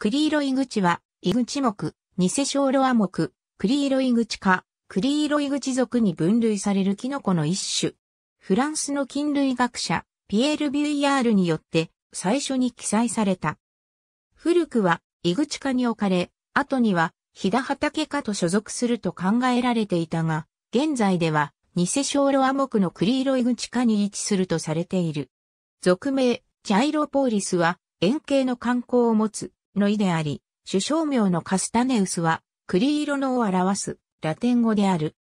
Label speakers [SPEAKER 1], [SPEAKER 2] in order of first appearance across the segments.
[SPEAKER 1] クリーロイグチは、イニセ木、ョ小ロア木、チカ、クリ科、ロイグチ属に分類されるキノコの一種。フランスの菌類学者、ピエール・ビュイヤールによって最初に記載された。古くは、イグチ科に置かれ、後には、ヒダ畑科と所属すると考えられていたが、現在では、ニョ小ロア木のクリーロイグチ科に位置するとされている。俗名、チャイロポーリスは、円形の観光を持つ、の意であり、首相名のカスタネウスは、栗色のを表す、ラテン語である。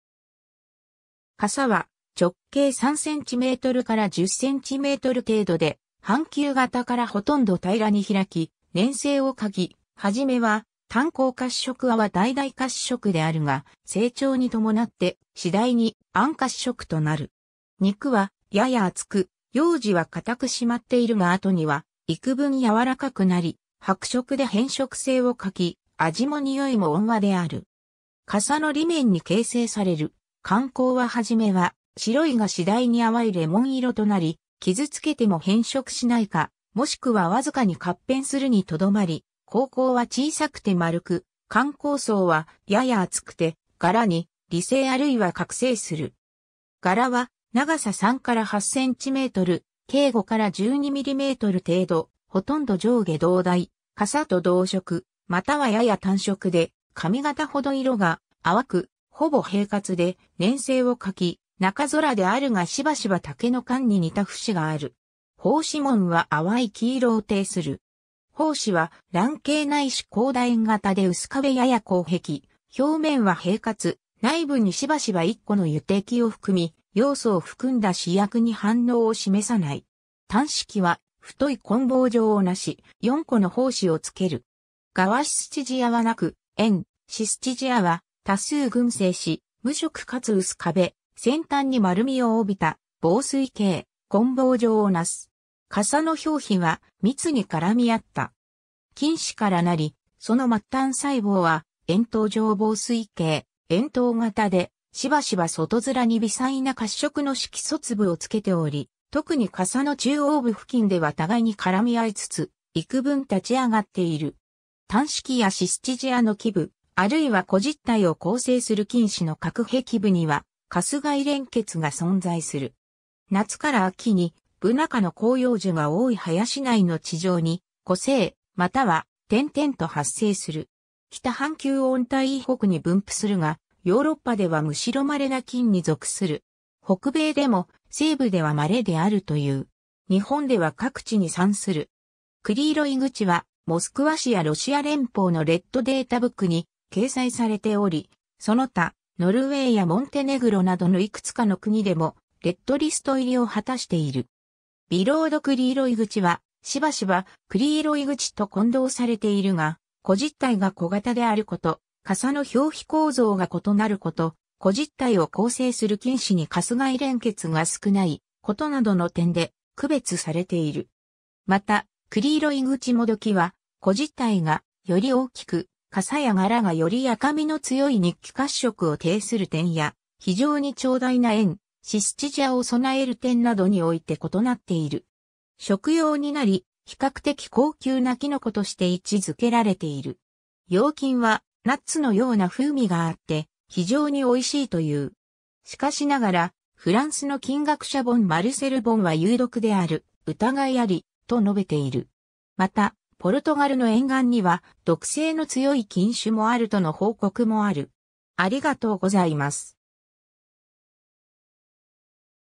[SPEAKER 1] 傘は、直径3センチメートルから10センチメートル程度で、半球型からほとんど平らに開き、粘性を嗅ぎ、はじめは、炭鉱褐色泡は大々褐色であるが、成長に伴って次第に暗褐色となる。肉はやや厚く、幼児は固く締まっているが後には幾分柔らかくなり、白色で変色性を欠き、味も匂いも温和である。傘の裏面に形成される。観光ははじめは、白いが次第に淡いレモン色となり、傷つけても変色しないか、もしくはわずかに活変するにとどまり、高校は小さくて丸く、観光層はやや厚くて、柄に理性あるいは覚醒する。柄は長さ3から8センチメートル、計5から12ミリメートル程度、ほとんど上下同大、傘と同色、またはやや単色で、髪型ほど色が淡く、ほぼ平滑で、粘性を書き、中空であるがしばしば竹の缶に似た節がある。胞子門は淡い黄色を呈する。胞子は卵形ないし広大円型で薄壁やや光壁、表面は平滑、内部にしばしば一個の油滴を含み、要素を含んだ試薬に反応を示さない。単式は太い棍棒状をなし、四個の胞子をつける。ガワシスチジアはなく、円、シスチジアは多数群生し、無色かつ薄壁、先端に丸みを帯びた、防水系、棍棒状をなす。傘の表皮は密に絡み合った。菌糸からなり、その末端細胞は、円筒状防水系、円筒型で、しばしば外面に微細な褐色の色素粒をつけており、特に傘の中央部付近では互いに絡み合いつつ、幾分立ち上がっている。単式やシスチジアの基部、あるいは個実体を構成する菌糸の核壁部には、カスガイ連結が存在する。夏から秋に、ブナ科の広葉樹が多い林内の地上に、個性、または、点々と発生する。北半球温帯以北に分布するが、ヨーロッパではむしろ稀な菌に属する。北米でも西部では稀であるという。日本では各地に産する。クリーロイ口は、モスクワ市やロシア連邦のレッドデータブックに掲載されており、その他、ノルウェーやモンテネグロなどのいくつかの国でも、レッドリスト入りを果たしている。ビロードクリーロイ口は、しばしばクリーロイ口と混同されているが、個実体が小型であること、傘の表皮構造が異なること、個実体を構成する菌糸に下外連結が少ないことなどの点で区別されている。また、栗色イグチモドキは、個実体がより大きく、傘や柄がより赤みの強い日記褐色を呈する点や、非常に長大な円、シスチジャを備える点などにおいて異なっている。食用になり、比較的高級なキノコとして位置づけられている。洋菌は、ナッツのような風味があって、非常に美味しいという。しかしながら、フランスの金学者ボン・マルセル・ボンは有毒である、疑いあり、と述べている。また、ポルトガルの沿岸には毒性の強い菌種もあるとの報告もある。ありがとうございます。